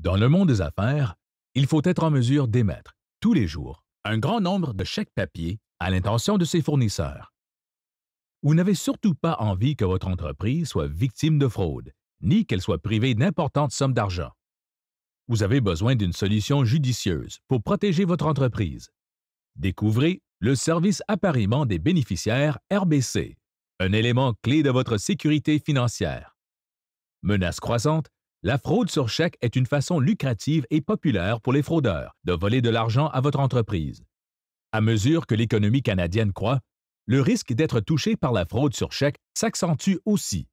Dans le monde des affaires, il faut être en mesure d'émettre, tous les jours, un grand nombre de chèques papier à l'intention de ses fournisseurs. Vous n'avez surtout pas envie que votre entreprise soit victime de fraude, ni qu'elle soit privée d'importantes sommes d'argent. Vous avez besoin d'une solution judicieuse pour protéger votre entreprise. Découvrez le service appariement des bénéficiaires RBC, un élément clé de votre sécurité financière. Menace croissante, la fraude sur chèque est une façon lucrative et populaire pour les fraudeurs de voler de l'argent à votre entreprise. À mesure que l'économie canadienne croît, le risque d'être touché par la fraude sur chèque s'accentue aussi.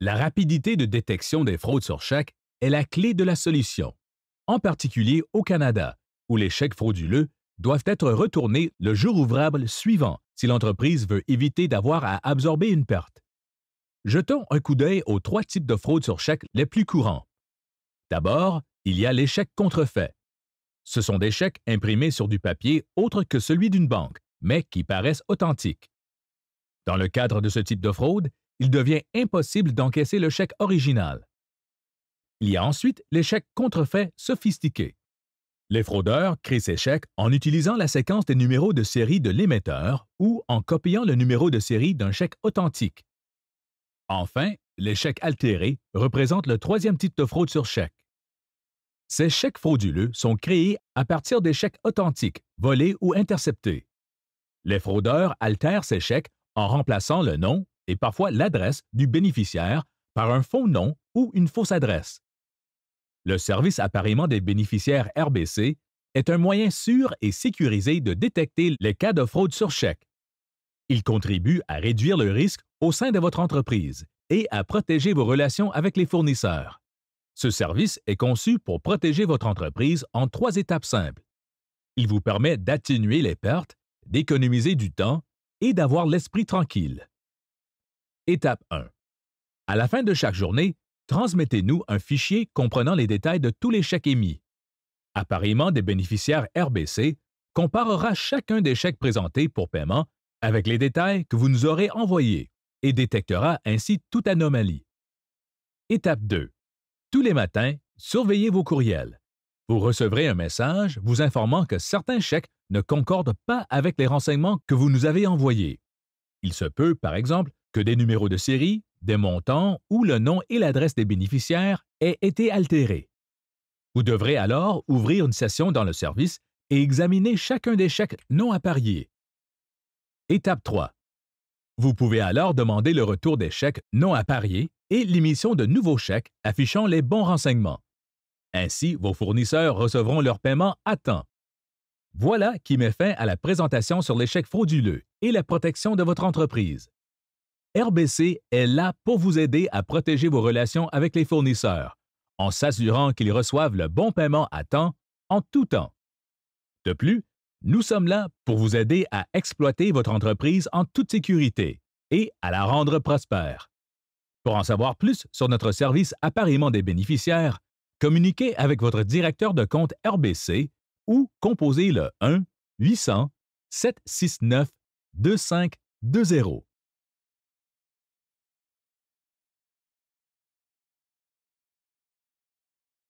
La rapidité de détection des fraudes sur chèque est la clé de la solution, en particulier au Canada, où les chèques frauduleux doivent être retournés le jour ouvrable suivant si l'entreprise veut éviter d'avoir à absorber une perte. Jetons un coup d'œil aux trois types de fraudes sur chèque les plus courants. D'abord, il y a l'échec contrefait. Ce sont des chèques imprimés sur du papier autre que celui d'une banque, mais qui paraissent authentiques. Dans le cadre de ce type de fraude, il devient impossible d'encaisser le chèque original. Il y a ensuite l'échec contrefait sophistiqué. Les fraudeurs créent ces chèques en utilisant la séquence des numéros de série de l'émetteur ou en copiant le numéro de série d'un chèque authentique. Enfin, les chèques altérés représentent le troisième type de fraude sur chèque. Ces chèques frauduleux sont créés à partir des chèques authentiques, volés ou interceptés. Les fraudeurs altèrent ces chèques en remplaçant le nom et parfois l'adresse du bénéficiaire par un faux nom ou une fausse adresse. Le service appareillement des bénéficiaires RBC est un moyen sûr et sécurisé de détecter les cas de fraude sur chèque. Il contribue à réduire le risque au sein de votre entreprise et à protéger vos relations avec les fournisseurs. Ce service est conçu pour protéger votre entreprise en trois étapes simples. Il vous permet d'atténuer les pertes, d'économiser du temps et d'avoir l'esprit tranquille. Étape 1. À la fin de chaque journée, transmettez-nous un fichier comprenant les détails de tous les chèques émis. Appareillement des bénéficiaires RBC comparera chacun des chèques présentés pour paiement avec les détails que vous nous aurez envoyés et détectera ainsi toute anomalie. Étape 2. Tous les matins, surveillez vos courriels. Vous recevrez un message vous informant que certains chèques ne concordent pas avec les renseignements que vous nous avez envoyés. Il se peut, par exemple, que des numéros de série, des montants ou le nom et l'adresse des bénéficiaires aient été altérés. Vous devrez alors ouvrir une session dans le service et examiner chacun des chèques non appariés. Étape 3. Vous pouvez alors demander le retour des chèques non appariés et l'émission de nouveaux chèques affichant les bons renseignements. Ainsi, vos fournisseurs recevront leur paiement à temps. Voilà qui met fin à la présentation sur les chèques frauduleux et la protection de votre entreprise. RBC est là pour vous aider à protéger vos relations avec les fournisseurs, en s'assurant qu'ils reçoivent le bon paiement à temps, en tout temps. De plus, nous sommes là pour vous aider à exploiter votre entreprise en toute sécurité et à la rendre prospère. Pour en savoir plus sur notre service appareillement des bénéficiaires, communiquez avec votre directeur de compte RBC ou composez le 1 800 769 2520.